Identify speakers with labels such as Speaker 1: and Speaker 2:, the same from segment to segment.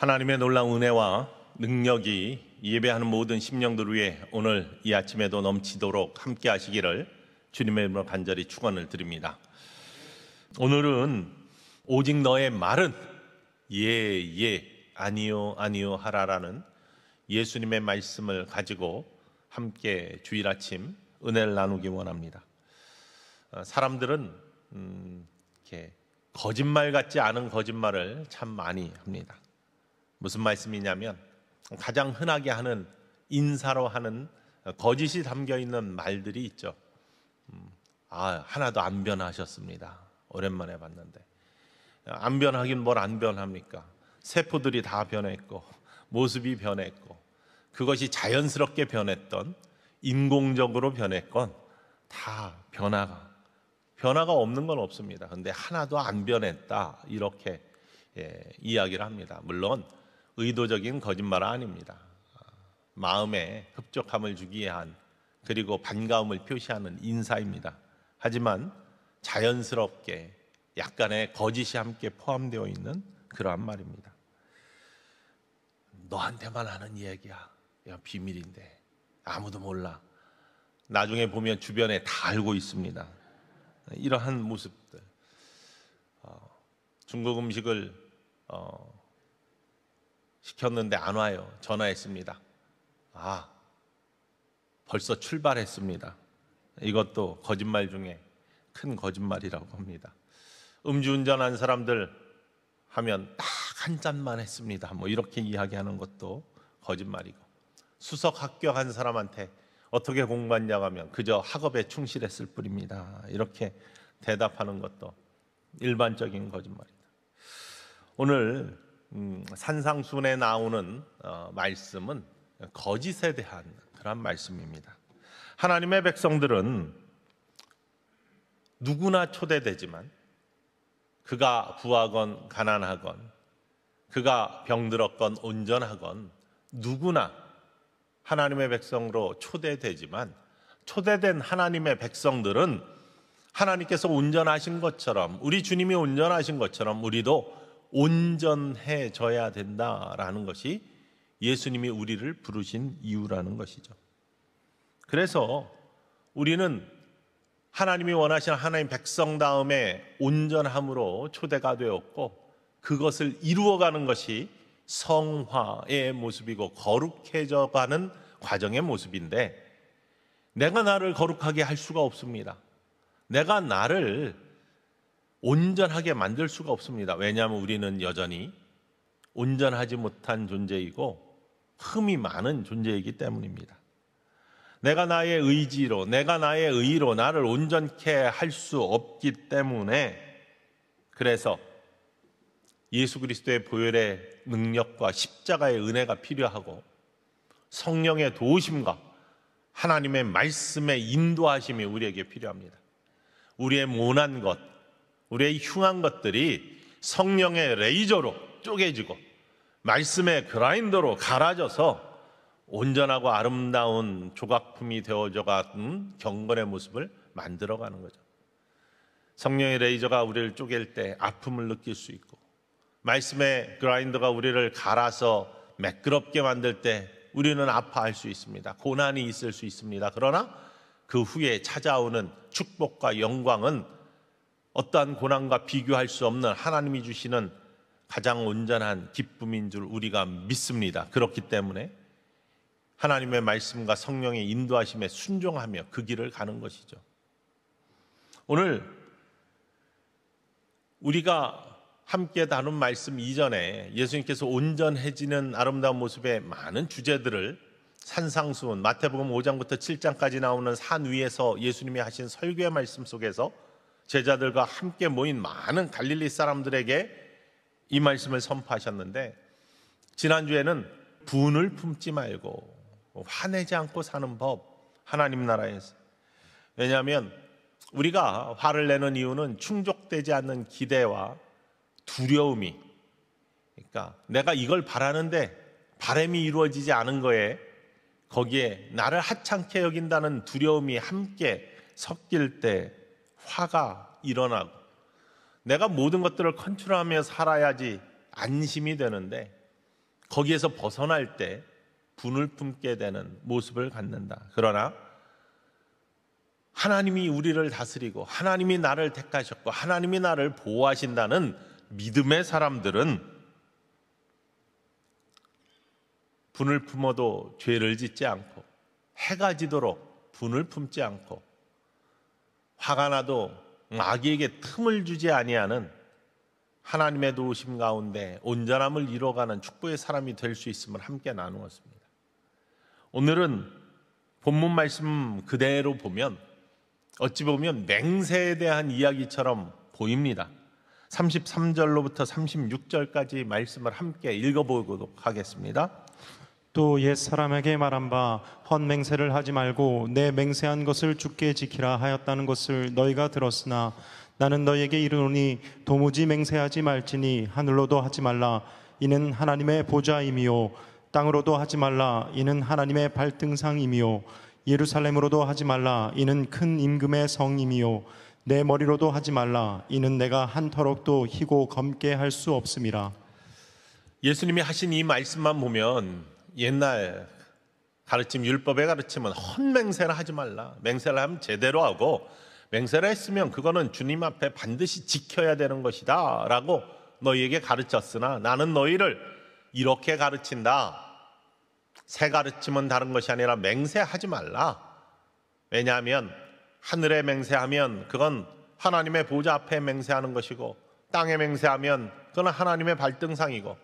Speaker 1: 하나님의 놀라운 은혜와 능력이 예배하는 모든 심령들 위해 오늘 이 아침에도 넘치도록 함께 하시기를 주님의 이름으로 간절히 축원을 드립니다. 오늘은 오직 너의 말은 예예 예, 아니요 아니요 하라라는 예수님의 말씀을 가지고 함께 주일 아침 은혜를 나누기 원합니다. 어, 사람들은 음, 이렇게 거짓말 같지 않은 거짓말을 참 많이 합니다. 무슨 말씀이냐면 가장 흔하게 하는 인사로 하는 거짓이 담겨 있는 말들이 있죠. 음, 아 하나도 안 변하셨습니다. 오랜만에 봤는데 안 변하긴 뭘 안 변합니까? 세포들이 다 변했고 모습이 변했고 그것이 자연스럽게 변했던 인공적으로 변했건 다 변화가 변화가 없는 건 없습니다. 근데 하나도 안 변했다 이렇게 예, 이야기를 합니다. 물론 의도적인 거짓말 은 아닙니다. 마음에 흡족함을 주기 위한 그리고 반가움을 표시하는 인사입니다. 하지만 자연스럽게 약간의 거짓이 함께 포함되어 있는 그러한 말입니다. 너한테만 하는 이야기야. 야, 비밀인데. 아무도 몰라. 나중에 보면 주변에 다 알고 있습니다. 이러한 모습들. 어, 중국 음식을 어, 시켰는데 안 와요. 전화했습니다. 아, 벌써 출발했습니다. 이것도 거짓말 중에 큰 거짓말이라고 합니다. 음주운전한 사람들 하면 딱 한 잔만 했습니다. 뭐 이렇게 이야기하는 것도 거짓말이고 수석 합격한 사람한테 어떻게 공부했냐고 하면 그저 학업에 충실했을 뿐입니다. 이렇게 대답하는 것도 일반적인 거짓말입니다 오늘 음, 산상순에 나오는 어, 말씀은 거짓에 대한 그런 말씀입니다. 하나님의 백성들은 누구나 초대되지만 그가 부하건 가난하건 그가 병들었건 온전하건 누구나 하나님의 백성으로 초대되지만 초대된 하나님의 백성들은 하나님께서 온전하신 것처럼 우리 주님이 온전하신 것처럼 우리도 온전해져야 된다라는 것이 예수님이 우리를 부르신 이유라는 것이죠. 그래서 우리는 하나님이 원하시는 하나님 백성 다음에 온전함으로 초대가 되었고 그것을 이루어가는 것이 성화의 모습이고 거룩해져가는 과정의 모습인데 내가 나를 거룩하게 할 수가 없습니다. 내가 나를 온전하게 만들 수가 없습니다. 왜냐하면 우리는 여전히 온전하지 못한 존재이고 흠이 많은 존재이기 때문입니다. 내가 나의 의지로, 내가 나의 의로 나를 온전케 할 수 없기 때문에 그래서 예수 그리스도의 보혈의 능력과 십자가의 은혜가 필요하고 성령의 도우심과 하나님의 말씀의 인도하심이 우리에게 필요합니다. 우리의 모난 것, 우리의 흉한 것들이 성령의 레이저로 쪼개지고 말씀의 그라인더로 갈아져서 온전하고 아름다운 조각품이 되어져 가는 경건의 모습을 만들어 가는 거죠. 성령의 레이저가 우리를 쪼갤 때 아픔을 느낄 수 있고 말씀의 그라인더가 우리를 갈아서 매끄럽게 만들 때 우리는 아파할 수 있습니다. 고난이 있을 수 있습니다. 그러나 그 후에 찾아오는 축복과 영광은 어떠한 고난과 비교할 수 없는 하나님이 주시는 가장 온전한 기쁨인 줄 우리가 믿습니다. 그렇기 때문에 하나님의 말씀과 성령의 인도하심에 순종하며 그 길을 가는 것이죠. 오늘 우리가 함께 다룬 말씀 이전에 예수님께서 온전해지는 아름다운 모습의 많은 주제들을 산상수훈 마태복음 5장부터 7장까지 나오는 산 위에서 예수님이 하신 설교의 말씀 속에서 제자들과 함께 모인 많은 갈릴리 사람들에게 이 말씀을 선포하셨는데 지난주에는 분을 품지 말고 화내지 않고 사는 법 하나님 나라에서 왜냐하면 우리가 화를 내는 이유는 충족되지 않는 기대와 두려움이 그러니까 내가 이걸 바라는데 바램이 이루어지지 않은 거에 거기에 나를 하찮게 여긴다는 두려움이 함께 섞일 때 화가 일어나고 내가 모든 것들을 컨트롤하며 살아야지 안심이 되는데 거기에서 벗어날 때 분을 품게 되는 모습을 갖는다. 그러나 하나님이 우리를 다스리고 하나님이 나를 택하셨고 하나님이 나를 보호하신다는 믿음의 사람들은 분을 품어도 죄를 짓지 않고 해가 지도록 분을 품지 않고 화가 나도 음, 아기에게 틈을 주지 아니하는 하나님의 도우심 가운데 온전함을 이뤄가는 축복의 사람이 될 수 있음을 함께 나누었습니다. 오늘은 본문 말씀 그대로 보면 어찌 보면 맹세에 대한 이야기처럼 보입니다. 33절로부터 36절까지 말씀을 함께 읽어보도록 하겠습니다.
Speaker 2: 또 옛사람에게 말한 바 헌맹세를 하지 말고 내 맹세한 것을 죽게 지키라 하였다는 것을 너희가 들었으나 나는 너희에게 이르노니 도무지 맹세하지 말지니 하늘로도 하지 말라 이는 하나님의 보좌임이요 땅으로도 하지 말라 이는 하나님의 발등상임이요 예루살렘으로도 하지 말라 이는 큰 임금의 성임이요 내 머리로도 하지 말라 이는 내가 한 터럭도 희고 검게 할 수없습니다
Speaker 1: 예수님이 하신 이 말씀만 보면 옛날 가르침 율법의 가르침은 헌맹세를 하지 말라. 맹세를 하면 제대로 하고 맹세를 했으면 그거는 주님 앞에 반드시 지켜야 되는 것이다라고 너희에게 가르쳤으나 나는 너희를 이렇게 가르친다. 새 가르침은 다른 것이 아니라 맹세하지 말라. 왜냐하면 하늘에 맹세하면 그건 하나님의 보좌 앞에 맹세하는 것이고 땅에 맹세하면 그건 하나님의 발등상이고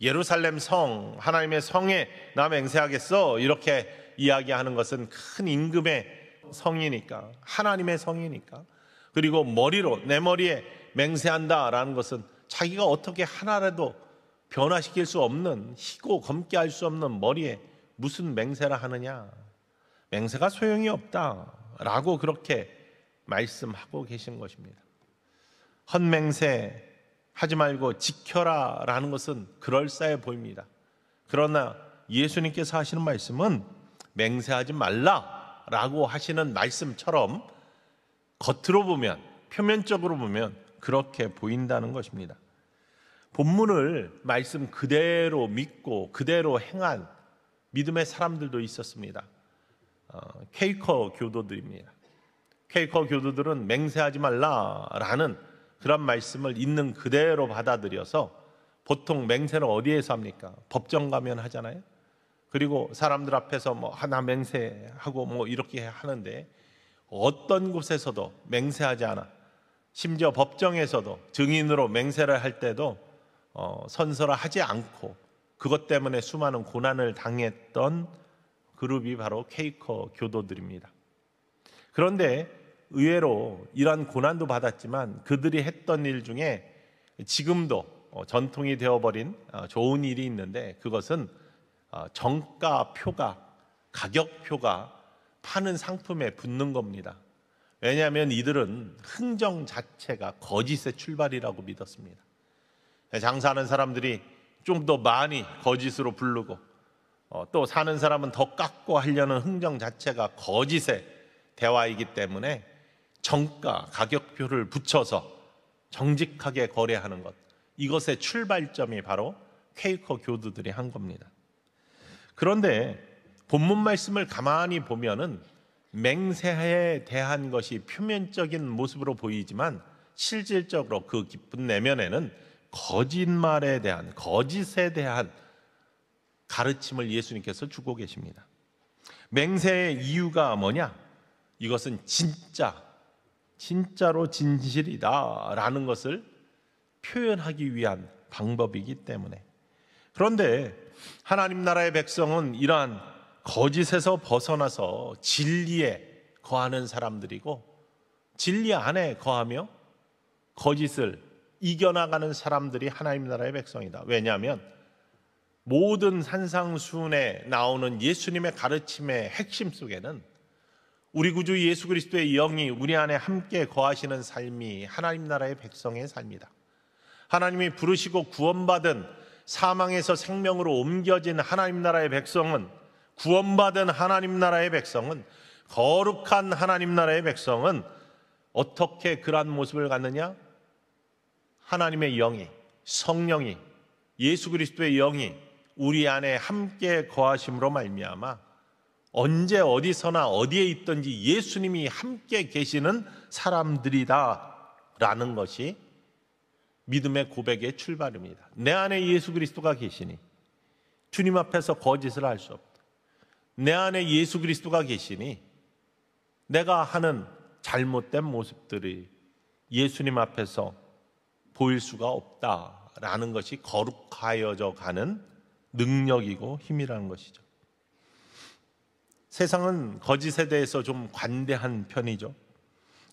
Speaker 1: 예루살렘 성, 하나님의 성에 나 맹세하겠어. 이렇게 이야기하는 것은 큰 임금의 성이니까, 하나님의 성이니까. 그리고 머리로, 내 머리에 맹세한다라는 것은 자기가 어떻게 하나라도 변화시킬 수 없는, 희고 검게 할 수 없는 머리에 무슨 맹세라 하느냐. 맹세가 소용이 없다. 라고 그렇게 말씀하고 계신 것입니다. 헌맹세 하지 말고 지켜라 라는 것은 그럴싸해 보입니다. 그러나 예수님께서 하시는 말씀은 맹세하지 말라 라고 하시는 말씀처럼 겉으로 보면, 표면적으로 보면 그렇게 보인다는 것입니다. 본문을 말씀 그대로 믿고 그대로 행한 믿음의 사람들도 있었습니다. 어, 케이커 교도들입니다. 케이커 교도들은 맹세하지 말라라는 그런 말씀을 있는 그대로 받아들여서 보통 맹세는 어디에서 합니까? 법정 가면 하잖아요. 그리고 사람들 앞에서 뭐 하나 아, 맹세하고 뭐 이렇게 하는데 어떤 곳에서도 맹세하지 않아. 심지어 법정에서도 증인으로 맹세를 할 때도 어, 선서를 하지 않고 그것 때문에 수많은 고난을 당했던 그룹이 바로 케이커 교도들입니다. 그런데 의외로 이러한 고난도 받았지만 그들이 했던 일 중에 지금도 어, 전통이 되어버린 어, 좋은 일이 있는데 그것은 어, 정가표가 가격표가 파는 상품에 붙는 겁니다. 왜냐하면 이들은 흥정 자체가 거짓의 출발이라고 믿었습니다. 장사하는 사람들이 좀 더 많이 거짓으로 부르고 또 사는 사람은 더 깎고 하려는 흥정 자체가 거짓의 대화이기 때문에 정가, 가격표를 붙여서 정직하게 거래하는 것. 이것의 출발점이 바로 케이커 교도들이 한 겁니다. 그런데 본문 말씀을 가만히 보면은 맹세에 대한 것이 표면적인 모습으로 보이지만 실질적으로 그 깊은 내면에는 거짓말에 대한 거짓에 대한 가르침을 예수님께서 주고 계십니다. 맹세의 이유가 뭐냐? 이것은 진짜 진짜로 진실이다라는 것을 표현하기 위한 방법이기 때문에 그런데 하나님 나라의 백성은 이러한 거짓에서 벗어나서 진리에 거하는 사람들이고 진리 안에 거하며 거짓을 이겨나가는 사람들이 하나님 나라의 백성이다. 왜냐하면 모든 산상순에 나오는 예수님의 가르침의 핵심 속에는 우리 구주 예수 그리스도의 영이 우리 안에 함께 거하시는 삶이 하나님 나라의 백성의 삶이다. 하나님이 부르시고 구원받은 사망에서 생명으로 옮겨진 하나님 나라의 백성은 구원받은 하나님 나라의 백성은 거룩한 하나님 나라의 백성은 어떻게 그러한 모습을 갖느냐? 하나님의 영이 성령이 예수 그리스도의 영이 우리 안에 함께 거하심으로 말미암아 언제 어디서나 어디에 있든지 예수님이 함께 계시는 사람들이다라는 것이 믿음의 고백의 출발입니다. 내 안에 예수 그리스도가 계시니 주님 앞에서 거짓을 할 수 없다. 내 안에 예수 그리스도가 계시니 내가 하는 잘못된 모습들이 예수님 앞에서 보일 수가 없다라는 것이 거룩하여져 가는 능력이고 힘이라는 것이죠. 세상은 거짓에 대해서 좀 관대한 편이죠.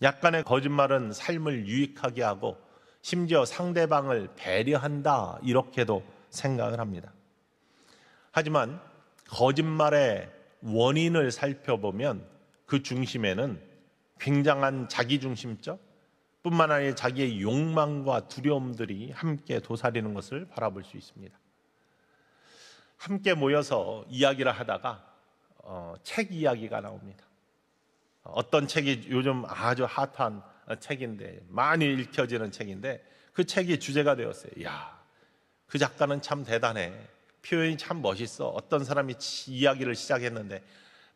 Speaker 1: 약간의 거짓말은 삶을 유익하게 하고 심지어 상대방을 배려한다 이렇게도 생각을 합니다. 하지만 거짓말의 원인을 살펴보면 그 중심에는 굉장한 자기중심적 뿐만 아니라 자기의 욕망과 두려움들이 함께 도사리는 것을 바라볼 수 있습니다. 함께 모여서 이야기를 하다가 어, 책 이야기가 나옵니다. 어떤 책이 요즘 아주 핫한 책인데 많이 읽혀지는 책인데 그 책이 주제가 되었어요. 야, 그 작가는 참 대단해. 표현이 참 멋있어. 어떤 사람이 이야기를 시작했는데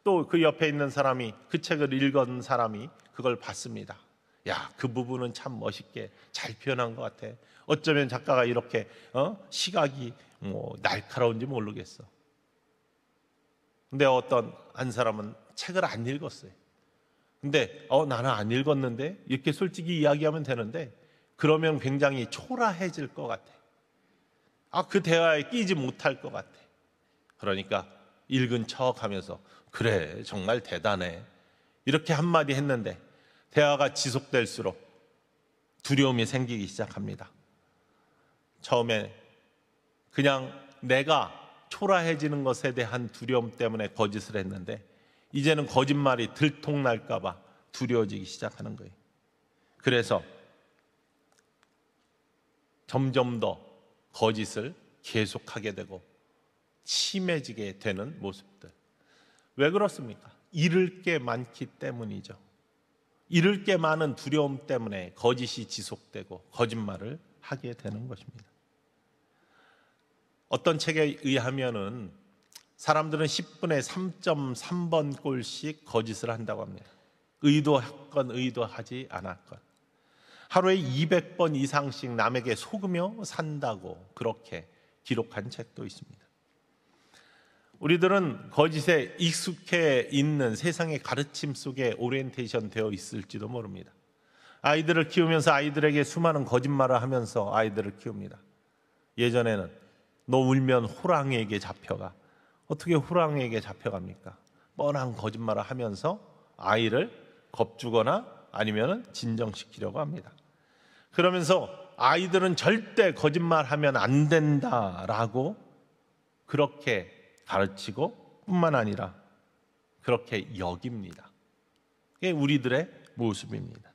Speaker 1: 또 그 옆에 있는 사람이 그 책을 읽은 사람이 그걸 봤습니다. 야, 그 부분은 참 멋있게 잘 표현한 것 같아. 어쩌면 작가가 이렇게 어? 시각이 뭐 날카로운지 모르겠어. 근데 어떤 한 사람은 책을 안 읽었어요. 근데 어 나는 안 읽었는데 이렇게 솔직히 이야기하면 되는데 그러면 굉장히 초라해질 것 같아. 아 그 대화에 끼지 못할 것 같아. 그러니까 읽은 척하면서 그래 정말 대단해 이렇게 한마디 했는데 대화가 지속될수록 두려움이 생기기 시작합니다. 처음에 그냥 내가 초라해지는 것에 대한 두려움 때문에 거짓을 했는데 이제는 거짓말이 들통날까봐 두려워지기 시작하는 거예요. 그래서 점점 더 거짓을 계속하게 되고 심해지게 되는 모습들. 왜 그렇습니까? 잃을 게 많기 때문이죠. 잃을 게 많은 두려움 때문에 거짓이 지속되고 거짓말을 하게 되는 것입니다. 어떤 책에 의하면은 사람들은 10분에 3.3번 꼴씩 거짓을 한다고 합니다. 의도했건 의도하지 않았건. 하루에 200번 이상씩 남에게 속으며 산다고 그렇게 기록한 책도 있습니다. 우리들은 거짓에 익숙해 있는 세상의 가르침 속에 오리엔테이션 되어 있을지도 모릅니다. 아이들을 키우면서 아이들에게 수많은 거짓말을 하면서 아이들을 키웁니다. 예전에는 너 울면 호랑이에게 잡혀가. 어떻게 호랑이에게 잡혀갑니까? 뻔한 거짓말을 하면서 아이를 겁주거나 아니면 진정시키려고 합니다. 그러면서 아이들은 절대 거짓말하면 안 된다라고 그렇게 가르치고 뿐만 아니라 그렇게 여깁니다. 그게 우리들의 모습입니다.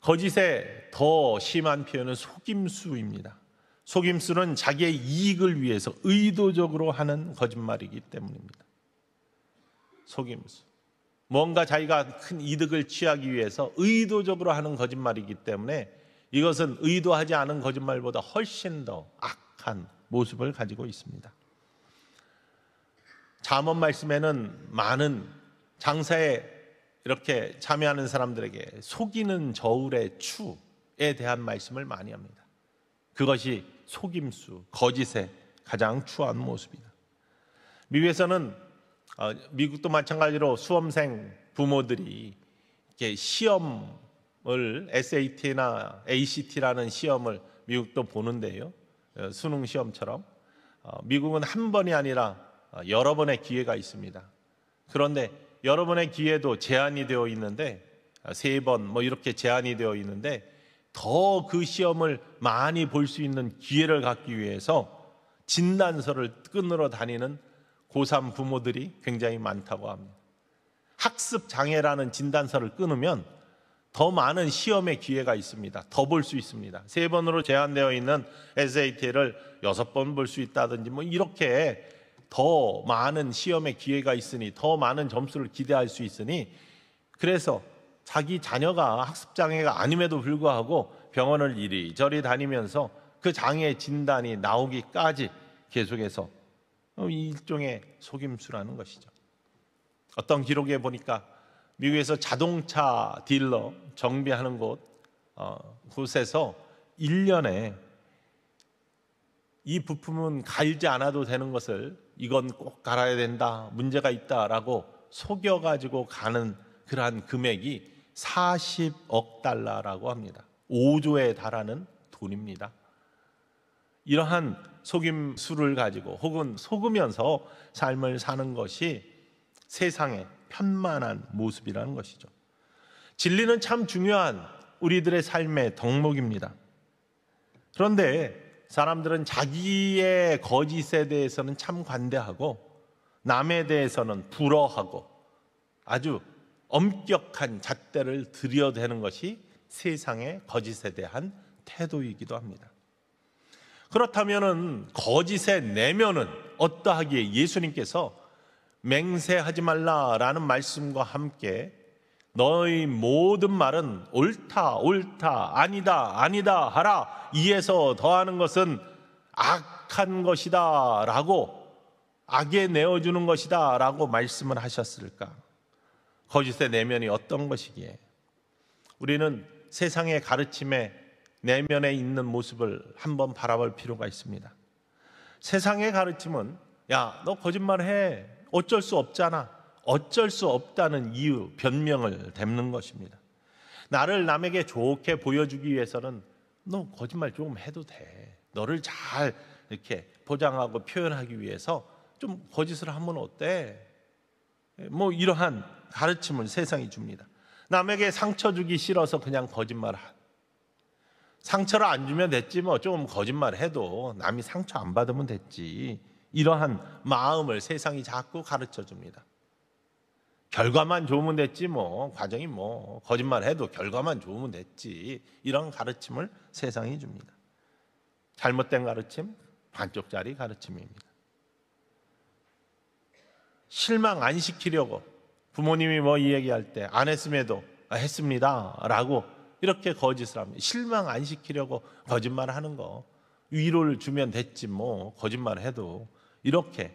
Speaker 1: 거짓의 더 심한 표현은 속임수입니다. 속임수는 자기의 이익을 위해서 의도적으로 하는 거짓말이기 때문입니다. 속임수. 뭔가 자기가 큰 이득을 취하기 위해서 의도적으로 하는 거짓말이기 때문에 이것은 의도하지 않은 거짓말보다 훨씬 더 악한 모습을 가지고 있습니다. 잠언 말씀에는 많은 장사에 이렇게 참여하는 사람들에게 속이는 저울의 추에 대한 말씀을 많이 합니다. 그것이 속임수, 거짓에 가장 추한 모습이다. 미국에서는 어, 미국도 마찬가지로 수험생 부모들이 이렇게 시험을 SAT나 ACT라는 시험을 미국도 보는데요. 어, 수능 시험처럼 어, 미국은 한 번이 아니라 여러 번의 기회가 있습니다. 그런데 여러 번의 기회도 제한이 되어 있는데 세 번 뭐 이렇게 제한이 되어 있는데 더그 시험을 많이 볼 수 있는 기회를 갖기 위해서 진단서를 끊으러 다니는 고3 부모들이 굉장히 많다고 합니다. 학습 장애라는 진단서를 끊으면 더 많은 시험의 기회가 있습니다. 더 볼 수 있습니다. 세 번으로 제한되어 있는 SAT를 여섯 번 볼 수 있다든지 뭐 이렇게 더 많은 시험의 기회가 있으니 더 많은 점수를 기대할 수 있으니 그래서 자기 자녀가 학습 장애가 아님에도 불구하고 병원을 이리저리 다니면서 그 장애 진단이 나오기까지 계속해서 일종의 속임수라는 것이죠. 어떤 기록에 보니까 미국에서 자동차 딜러 정비하는 곳 어, 곳에서 1년에 이 부품은 갈지 않아도 되는 것을 이건 꼭 갈아야 된다 문제가 있다라고 속여 가지고 가는 그러한 금액이 40억 달러라고 합니다. 5조에 달하는 돈입니다. 이러한 속임수를 가지고 혹은 속으면서 삶을 사는 것이 세상의 편만한 모습이라는 것이죠. 진리는 참 중요한 우리들의 삶의 덕목입니다. 그런데 사람들은 자기의 거짓에 대해서는 참 관대하고 남에 대해서는 불어하고 아주 엄격한 잣대를 들여대는 것이 세상의 거짓에 대한 태도이기도 합니다. 그렇다면은 거짓의 내면은 어떠하기에 예수님께서 맹세하지 말라라는 말씀과 함께 너의 모든 말은 옳다, 옳다, 아니다, 아니다 하라. 이에서 더하는 것은 악한 것이다 라고 악에 내어주는 것이다 라고 말씀을 하셨을까? 거짓의 내면이 어떤 것이기에 우리는 세상의 가르침에 내면에 있는 모습을 한번 바라볼 필요가 있습니다. 세상의 가르침은 야, 너 거짓말 해. 어쩔 수 없잖아. 어쩔 수 없다는 이유, 변명을 댑는 것입니다. 나를 남에게 좋게 보여주기 위해서는 너 거짓말 조금 해도 돼. 너를 잘 이렇게 포장하고 표현하기 위해서 좀 거짓을 하면 어때? 뭐 이러한 가르침을 세상이 줍니다. 남에게 상처 주기 싫어서 그냥 거짓말 하. 상처를 안 주면 됐지 뭐 조금 거짓말 해도 남이 상처 안 받으면 됐지. 이러한 마음을 세상이 자꾸 가르쳐 줍니다. 결과만 좋으면 됐지 뭐 과정이 뭐 거짓말 해도 결과만 좋으면 됐지 이런 가르침을 세상이 줍니다. 잘못된 가르침, 반쪽짜리 가르침입니다. 실망 안 시키려고 부모님이 뭐 이 얘기할 때 안 했음에도 아, 했습니다라고 이렇게 거짓을 합니다. 실망 안 시키려고 거짓말 하는 거. 위로를 주면 됐지 뭐 거짓말 해도 이렇게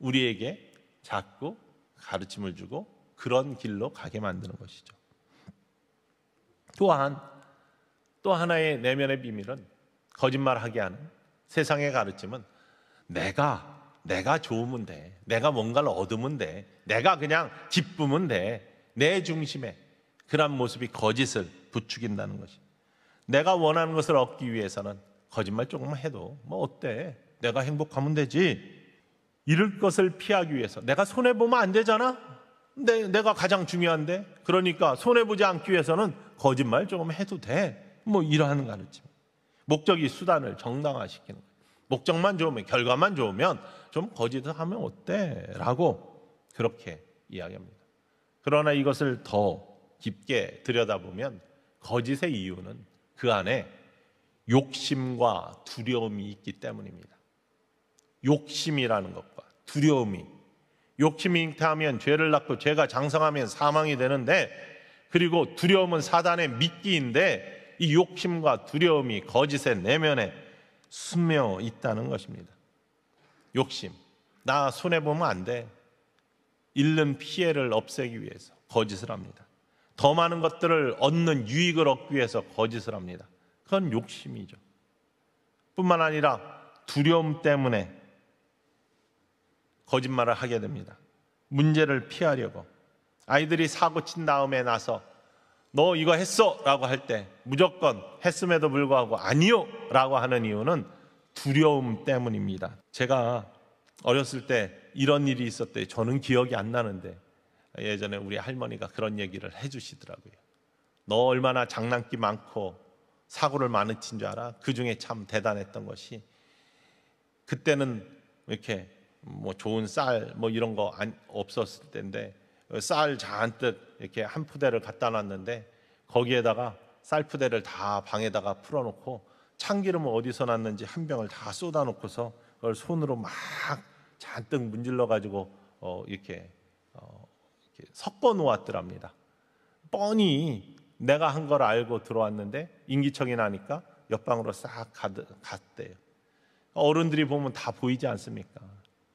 Speaker 1: 우리에게 자꾸 가르침을 주고 그런 길로 가게 만드는 것이죠. 또한 또 하나의 내면의 비밀은 거짓말하게 하는 세상의 가르침은 내가 내가 좋으면 돼. 내가 뭔가를 얻으면 돼. 내가 그냥 기쁘면 돼. 내 중심에 그런 모습이 거짓을 부추긴다는 것이. 내가 원하는 것을 얻기 위해서는 거짓말 조금만 해도 뭐 어때? 내가 행복하면 되지. 잃을 것을 피하기 위해서 내가 손해 보면 안 되잖아. 내, 내가 가장 중요한데. 그러니까 손해 보지 않기 위해서는 거짓말 조금 해도 돼. 뭐 이러한 가르침. 목적이 수단을 정당화시키는 거예요. 목적만 좋으면 결과만 좋으면 좀 거짓을 하면 어때라고 그렇게 이야기합니다. 그러나 이것을 더 깊게 들여다보면 거짓의 이유는 그 안에 욕심과 두려움이 있기 때문입니다. 욕심이라는 것과 두려움이 욕심이 잉태하면 죄를 낳고 죄가 장성하면 사망이 되는데 그리고 두려움은 사단의 미끼인데 이 욕심과 두려움이 거짓의 내면에 스며 있다는 것입니다. 욕심. 나 손해보면 안 돼. 잃는 피해를 없애기 위해서 거짓을 합니다. 더 많은 것들을 얻는 유익을 얻기 위해서 거짓을 합니다. 그건 욕심이죠. 뿐만 아니라 두려움 때문에 거짓말을 하게 됩니다. 문제를 피하려고. 아이들이 사고 친 다음에 나서 너 이거 했어? 라고 할 때 무조건 했음에도 불구하고 아니요! 라고 하는 이유는 두려움 때문입니다. 제가 어렸을 때 이런 일이 있었대. 저는 기억이 안 나는데 예전에 우리 할머니가 그런 얘기를 해주시더라고요. 너 얼마나 장난기 많고 사고를 많이 친 줄 알아? 그 중에 참 대단했던 것이 그때는 이렇게 뭐 좋은 쌀 뭐 이런 거 없었을 텐데 쌀 잔뜩 이렇게 한 푸대를 갖다 놨는데 거기에다가 쌀 푸대를 다 방에다가 풀어놓고 참기름을 어디서 났는지 한 병을 다 쏟아놓고서 그걸 손으로 막 잔뜩 문질러 가지고 어, 이렇게, 어, 이렇게 섞어 놓았더랍니다. 뻔히 내가 한 걸 알고 들어왔는데 인기척이 나니까 옆방으로 싹 갔대요. 어른들이 보면 다 보이지 않습니까?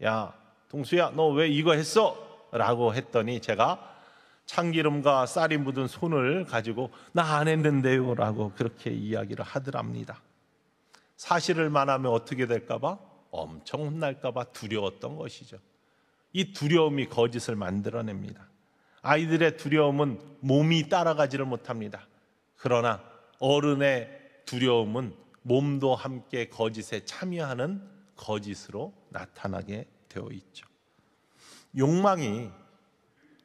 Speaker 1: 야, 동수야, 너 왜 이거 했어? 라고 했더니 제가 참기름과 쌀이 묻은 손을 가지고 나 안 했는데요 라고 그렇게 이야기를 하더랍니다. 사실을 말하면 어떻게 될까봐 엄청 혼날까봐 두려웠던 것이죠. 이 두려움이 거짓을 만들어냅니다. 아이들의 두려움은 몸이 따라가지를 못합니다. 그러나 어른의 두려움은 몸도 함께 거짓에 참여하는 거짓으로 나타나게 되어 있죠. 욕망이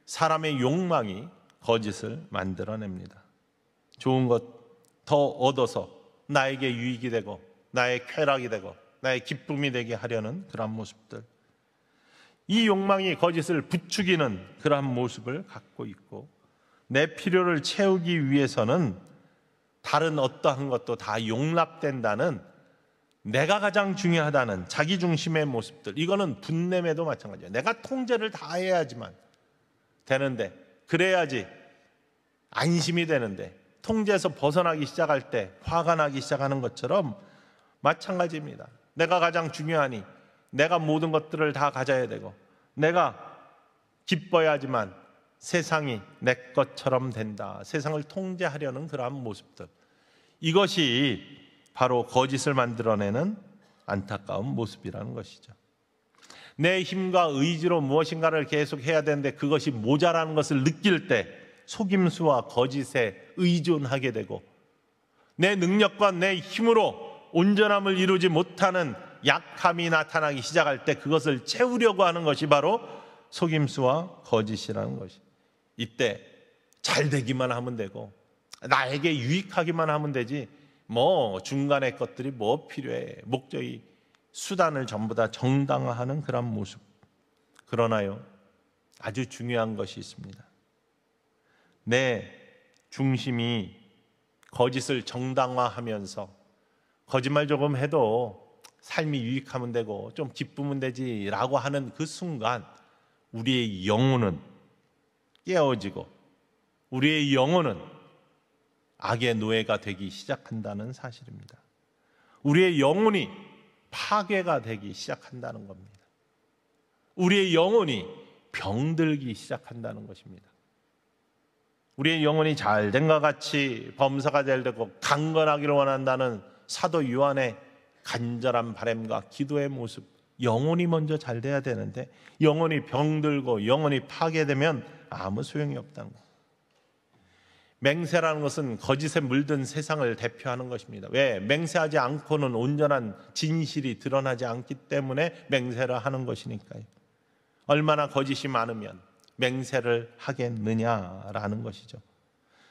Speaker 1: 사람의 욕망이 거짓을 만들어냅니다. 좋은 것 더 얻어서 나에게 유익이 되고 나의 쾌락이 되고 나의 기쁨이 되게 하려는 그러 모습들. 이 욕망이 거짓을 부추기는 그러한 모습을 갖고 있고 내 필요를 채우기 위해서는 다른 어떠한 것도 다 용납된다는 내가 가장 중요하다는 자기 중심의 모습들. 이거는 분냄에도 마찬가지예요. 내가 통제를 다 해야지만 되는데 그래야지 안심이 되는데 통제에서 벗어나기 시작할 때 화가 나기 시작하는 것처럼 마찬가지입니다. 내가 가장 중요하니 내가 모든 것들을 다 가져야 되고 내가 기뻐야지만 세상이 내 것처럼 된다. 세상을 통제하려는 그러한 모습들. 이것이 바로 거짓을 만들어내는 안타까운 모습이라는 것이죠. 내 힘과 의지로 무엇인가를 계속 해야 되는데 그것이 모자라는 것을 느낄 때 속임수와 거짓에 의존하게 되고 내 능력과 내 힘으로 온전함을 이루지 못하는 약함이 나타나기 시작할 때 그것을 채우려고 하는 것이 바로 속임수와 거짓이라는 것이. 이때 잘 되기만 하면 되고 나에게 유익하기만 하면 되지 뭐 중간의 것들이 뭐 필요해 목적이 수단을 전부 다 정당화하는 그런 모습. 그러나요, 아주 중요한 것이 있습니다. 내 중심이 거짓을 정당화하면서 거짓말 조금 해도 삶이 유익하면 되고 좀 기쁘면 되지라고 하는 그 순간 우리의 영혼은 깨어지고 우리의 영혼은 악의 노예가 되기 시작한다는 사실입니다. 우리의 영혼이 파괴가 되기 시작한다는 겁니다. 우리의 영혼이 병들기 시작한다는 것입니다. 우리의 영혼이 잘된과 같이 범사가 잘 되고 강건하기를 원한다는 사도 요한의 간절한 바램과 기도의 모습, 영혼이 먼저 잘 돼야 되는데 영혼이 병들고 영혼이 파괴되면 아무 소용이 없다는 거. 맹세라는 것은 거짓에 물든 세상을 대표하는 것입니다. 왜? 맹세하지 않고는 온전한 진실이 드러나지 않기 때문에 맹세를 하는 것이니까요. 얼마나 거짓이 많으면 맹세를 하겠느냐라는 것이죠.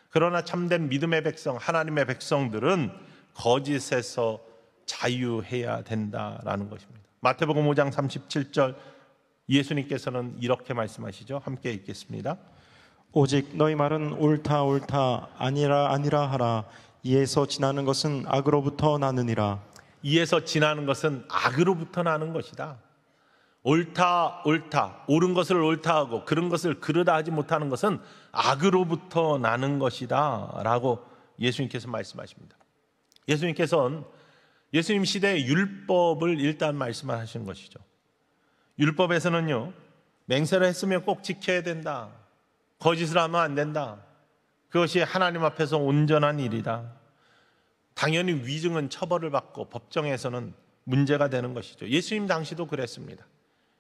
Speaker 1: 그러나 참된 믿음의 백성, 하나님의 백성들은 거짓에서 자유해야 된다라는 것입니다. 마태복음 5장 37절 예수님께서는 이렇게 말씀하시죠. 함께 읽겠습니다.
Speaker 2: 오직 너희 말은 옳다 옳다 아니라 아니라 하라 이에서 지나는 것은 악으로부터 나느니라
Speaker 1: 이에서 지나는 것은 악으로부터 나는 것이다
Speaker 2: 옳다
Speaker 1: 옳다 옳은 것을 옳다 하고 그런 것을 그르다 하지 못하는 것은 악으로부터 나는 것이다 라고 예수님께서 말씀하십니다 예수님께서는 예수님 시대의 율법을 일단 말씀하시는 것이죠 율법에서는요 맹세를 했으면 꼭 지켜야 된다 거짓을 하면 안 된다. 그것이 하나님 앞에서 온전한 일이다. 당연히 위증은 처벌을 받고 법정에서는 문제가 되는 것이죠. 예수님 당시도 그랬습니다.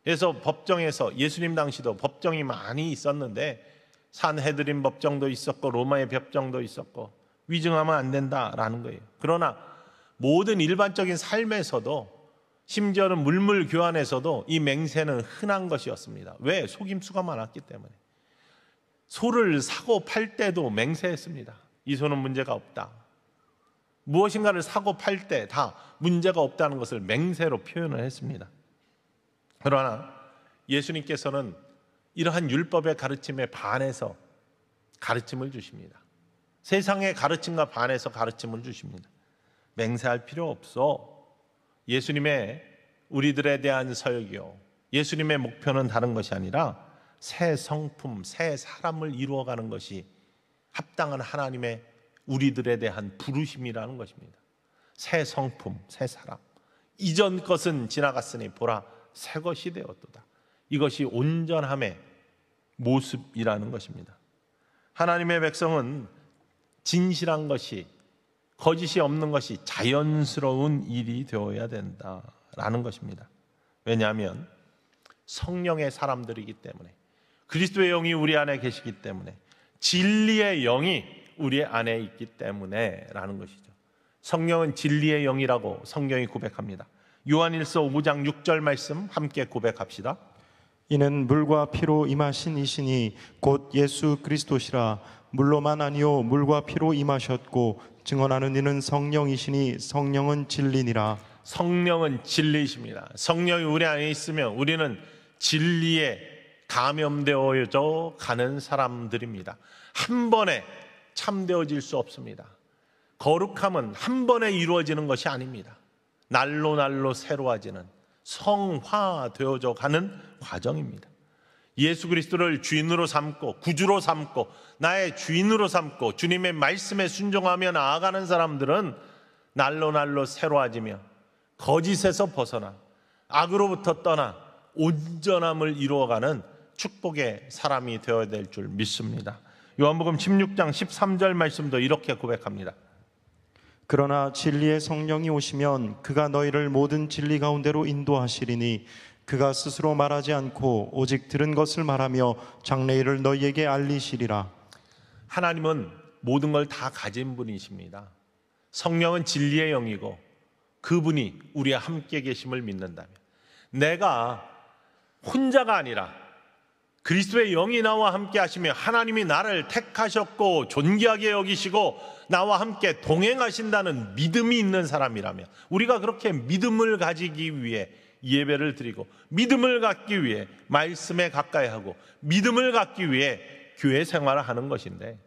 Speaker 1: 그래서 법정에서 예수님 당시도 법정이 많이 있었는데 산헤드린 법정도 있었고 로마의 법정도 있었고 위증하면 안 된다라는 거예요. 그러나 모든 일반적인 삶에서도 심지어는 물물 교환에서도 이 맹세는 흔한 것이었습니다. 왜? 속임수가 많았기 때문에. 소를 사고 팔 때도 맹세했습니다. 이 소는 문제가 없다. 무엇인가를 사고 팔 때 다 문제가 없다는 것을 맹세로 표현을 했습니다. 그러나 예수님께서는 이러한 율법의 가르침에 반해서 가르침을 주십니다. 세상의 가르침과 반해서 가르침을 주십니다. 맹세할 필요 없어. 예수님의 우리들에 대한 서역 예수님의 목표는 다른 것이 아니라 새 성품, 새 사람을 이루어가는 것이 합당한 하나님의 우리들에 대한 부르심이라는 것입니다. 새 성품, 새 사람. 이전 것은 지나갔으니 보라 새 것이 되었도다. 이것이 온전함의 모습이라는 것입니다. 하나님의 백성은 진실한 것이 거짓이 없는 것이 자연스러운 일이 되어야 된다라는 것입니다. 왜냐하면 성령의 사람들이기 때문에 그리스도의 영이 우리 안에 계시기 때문에 진리의 영이 우리 안에 있기 때문에라는 것이죠. 성령은 진리의 영이라고 성경이 고백합니다. 요한일서 5장 6절 말씀 함께 고백합시다.
Speaker 2: 이는 물과 피로 임하신 이신이 곧 예수 그리스도시라 물로만 아니요 물과 피로 임하셨고 증언하는 이는 성령이시니 성령은 진리니라.
Speaker 1: 성령은 진리십니다. 성령이 우리 안에 있으면 우리는 진리의 감염되어져 가는 사람들입니다. 한 번에 참되어질 수 없습니다. 거룩함은 한 번에 이루어지는 것이 아닙니다. 날로 날로 새로워지는 성화되어져 가는 과정입니다. 예수 그리스도를 주인으로 삼고 구주로 삼고 나의 주인으로 삼고 주님의 말씀에 순종하며 나아가는 사람들은 날로 날로 새로워지며 거짓에서 벗어나 악으로부터 떠나 온전함을 이루어가는 축복의 사람이 되어야 될 줄 믿습니다. 요한복음 16장 13절 말씀도 이렇게 고백합니다.
Speaker 2: 그러나 진리의 성령이 오시면 그가 너희를 모든 진리 가운데로 인도하시리니 그가 스스로 말하지 않고 오직 들은 것을 말하며 장래일을 너희에게 알리시리라.
Speaker 1: 하나님은 모든 걸 다 가진 분이십니다. 성령은 진리의 영이고 그분이 우리와 함께 계심을 믿는다면 내가 혼자가 아니라 그리스도의 영이 나와 함께 하시며 하나님이 나를 택하셨고 존귀하게 여기시고 나와 함께 동행하신다는 믿음이 있는 사람이라면 우리가 그렇게 믿음을 가지기 위해 예배를 드리고 믿음을 갖기 위해 말씀에 가까이 하고 믿음을 갖기 위해 교회 생활을 하는 것인데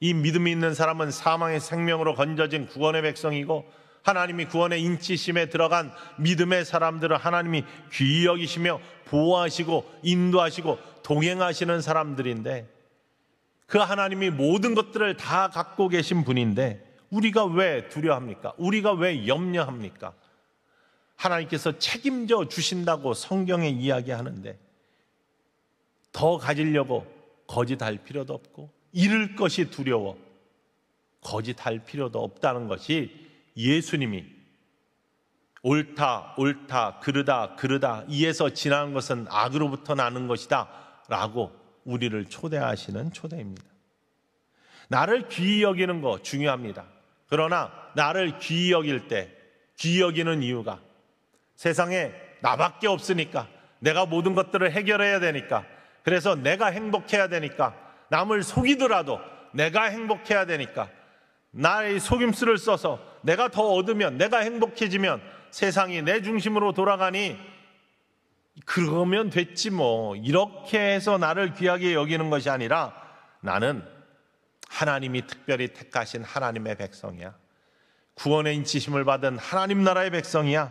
Speaker 1: 이 믿음이 있는 사람은 사망의 생명으로 건져진 구원의 백성이고 하나님이 구원의 인치심에 들어간 믿음의 사람들을 하나님이 귀히 여기시며 보호하시고 인도하시고 동행하시는 사람들인데 그 하나님이 모든 것들을 다 갖고 계신 분인데 우리가 왜 두려합니까? 우리가 왜 염려합니까? 하나님께서 책임져 주신다고 성경에 이야기하는데 더 가지려고 거짓할 필요도 없고 잃을 것이 두려워 거짓할 필요도 없다는 것이 예수님이 옳다 옳다 그르다 그르다 이에서 지나는 것은 악으로부터 나는 것이다 라고 우리를 초대하시는 초대입니다. 나를 귀히 여기는 거 중요합니다. 그러나 나를 귀히 여길 때 귀히 여기는 이유가 세상에 나밖에 없으니까 내가 모든 것들을 해결해야 되니까 그래서 내가 행복해야 되니까 남을 속이더라도 내가 행복해야 되니까 나의 속임수를 써서 내가 더 얻으면 내가 행복해지면 세상이 내 중심으로 돌아가니 그러면 됐지 뭐. 이렇게 해서 나를 귀하게 여기는 것이 아니라 나는 하나님이 특별히 택하신 하나님의 백성이야. 구원의 인치심을 받은 하나님 나라의 백성이야.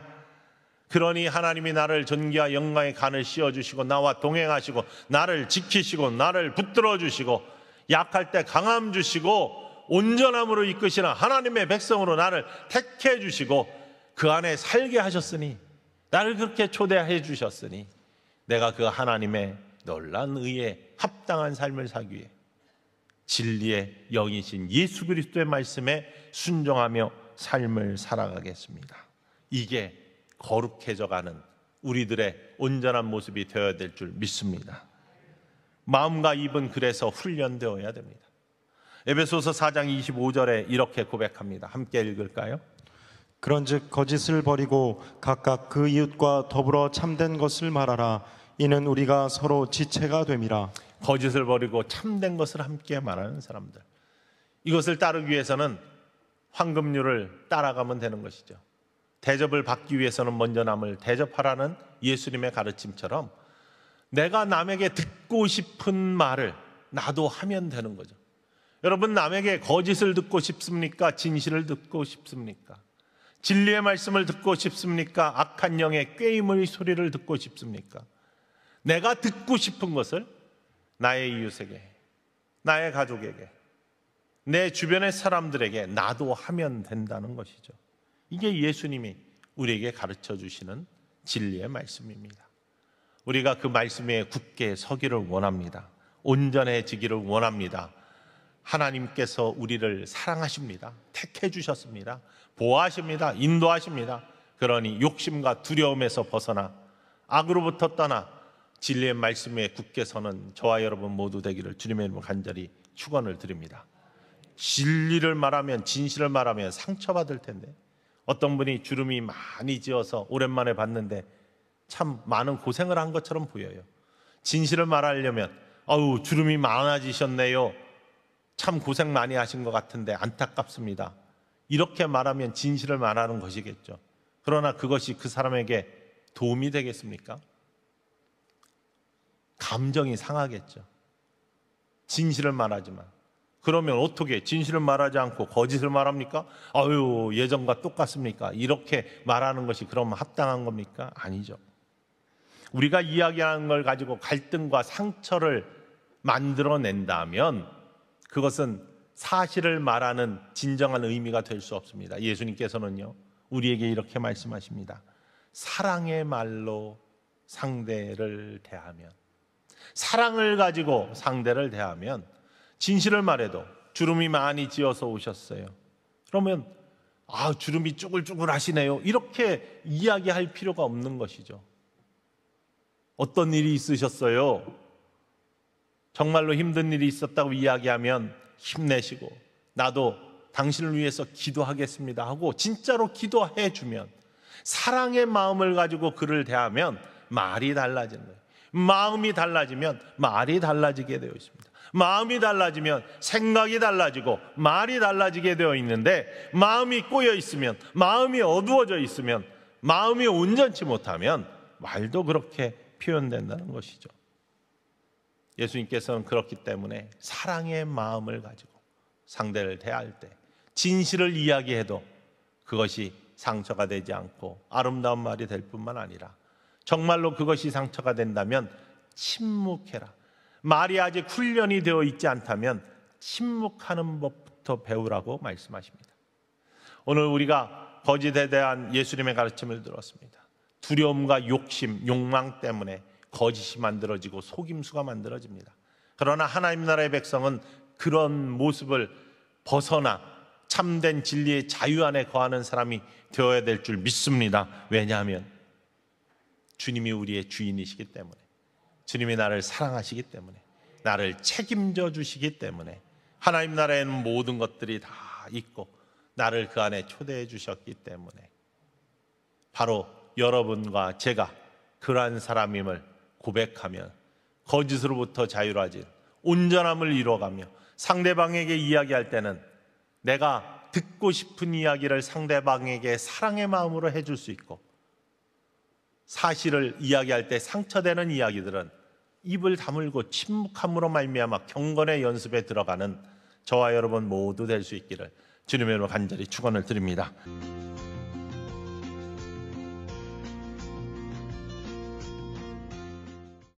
Speaker 1: 그러니 하나님이 나를 존귀와 영광의 간을 씌워주시고 나와 동행하시고 나를 지키시고 나를 붙들어주시고 약할 때 강함 주시고 온전함으로 이끄시는 하나님의 백성으로 나를 택해 주시고 그 안에 살게 하셨으니 나를 그렇게 초대해 주셨으니 내가 그 하나님의 놀란 의에 합당한 삶을 사기 위해 진리의 영이신 예수 그리스도의 말씀에 순종하며 삶을 살아가겠습니다. 이게 거룩해져가는 우리들의 온전한 모습이 되어야 될 줄 믿습니다. 마음과 입은 그래서 훈련되어야 됩니다. 에베소서 4장 25절에 이렇게 고백합니다. 함께 읽을까요?
Speaker 2: 그런즉 거짓을 버리고 각각 그 이웃과 더불어 참된 것을 말하라. 이는 우리가 서로 지체가 됨이라.
Speaker 1: 거짓을 버리고 참된 것을 함께 말하는 사람들. 이것을 따르기 위해서는 황금률을 따라가면 되는 것이죠. 대접을 받기 위해서는 먼저 남을 대접하라는 예수님의 가르침처럼 내가 남에게 듣고 싶은 말을 나도 하면 되는 거죠. 여러분 남에게 거짓을 듣고 싶습니까? 진실을 듣고 싶습니까? 진리의 말씀을 듣고 싶습니까? 악한 영의 꾀임의 소리를 듣고 싶습니까? 내가 듣고 싶은 것을 나의 이웃에게, 나의 가족에게, 내 주변의 사람들에게 나도 하면 된다는 것이죠. 이게 예수님이 우리에게 가르쳐 주시는 진리의 말씀입니다. 우리가 그 말씀에 굳게 서기를 원합니다. 온전해지기를 원합니다. 하나님께서 우리를 사랑하십니다. 택해 주셨습니다. 보호하십니다. 인도하십니다. 그러니 욕심과 두려움에서 벗어나 악으로부터 떠나 진리의 말씀에 굳게 서는 저와 여러분 모두 되기를 주님의 이름으로 간절히 축원을 드립니다. 진리를 말하면 진실을 말하면 상처받을 텐데 어떤 분이 주름이 많이 지어서 오랜만에 봤는데 참 많은 고생을 한 것처럼 보여요. 진실을 말하려면 아우 주름이 많아지셨네요. 참 고생 많이 하신 것 같은데 안타깝습니다. 이렇게 말하면 진실을 말하는 것이겠죠. 그러나 그것이 그 사람에게 도움이 되겠습니까? 감정이 상하겠죠. 진실을 말하지만. 그러면 어떻게 진실을 말하지 않고 거짓을 말합니까? 아유, 예전과 똑같습니까? 이렇게 말하는 것이 그럼 합당한 겁니까? 아니죠. 우리가 이야기하는 걸 가지고 갈등과 상처를 만들어낸다면 그것은 사실을 말하는 진정한 의미가 될 수 없습니다. 예수님께서는요, 우리에게 이렇게 말씀하십니다. 사랑의 말로 상대를 대하면, 사랑을 가지고 상대를 대하면, 진실을 말해도 주름이 많이 지어서 오셨어요. 그러면, 아, 주름이 쭈글쭈글 하시네요. 이렇게 이야기할 필요가 없는 것이죠. 어떤 일이 있으셨어요? 정말로 힘든 일이 있었다고 이야기하면 힘내시고 나도 당신을 위해서 기도하겠습니다 하고 진짜로 기도해 주면 사랑의 마음을 가지고 그를 대하면 말이 달라지는 거예요. 마음이 달라지면 말이 달라지게 되어 있습니다. 마음이 달라지면 생각이 달라지고 말이 달라지게 되어 있는데 마음이 꼬여 있으면 마음이 어두워져 있으면 마음이 온전치 못하면 말도 그렇게 표현된다는 것이죠. 예수님께서는 그렇기 때문에 사랑의 마음을 가지고 상대를 대할 때 진실을 이야기해도 그것이 상처가 되지 않고 아름다운 말이 될 뿐만 아니라 정말로 그것이 상처가 된다면 침묵해라. 말이 아직 훈련이 되어 있지 않다면 침묵하는 법부터 배우라고 말씀하십니다. 오늘 우리가 거짓에 대한 예수님의 가르침을 들었습니다. 두려움과 욕심, 욕망 때문에 거짓이 만들어지고 속임수가 만들어집니다. 그러나 하나님 나라의 백성은 그런 모습을 벗어나 참된 진리의 자유 안에 거하는 사람이 되어야 될 줄 믿습니다. 왜냐하면 주님이 우리의 주인이시기 때문에 주님이 나를 사랑하시기 때문에 나를 책임져 주시기 때문에 하나님 나라에는 모든 것들이 다 있고 나를 그 안에 초대해 주셨기 때문에 바로 여러분과 제가 그러한 사람임을 고백하면 거짓으로부터 자유로워진 온전함을 이루어가며 상대방에게 이야기할 때는 내가 듣고 싶은 이야기를 상대방에게 사랑의 마음으로 해줄 수 있고 사실을 이야기할 때 상처되는 이야기들은 입을 다물고 침묵함으로 말미암아 경건의 연습에 들어가는 저와 여러분 모두 될 수 있기를 주님의 이으로 간절히 축원을 드립니다.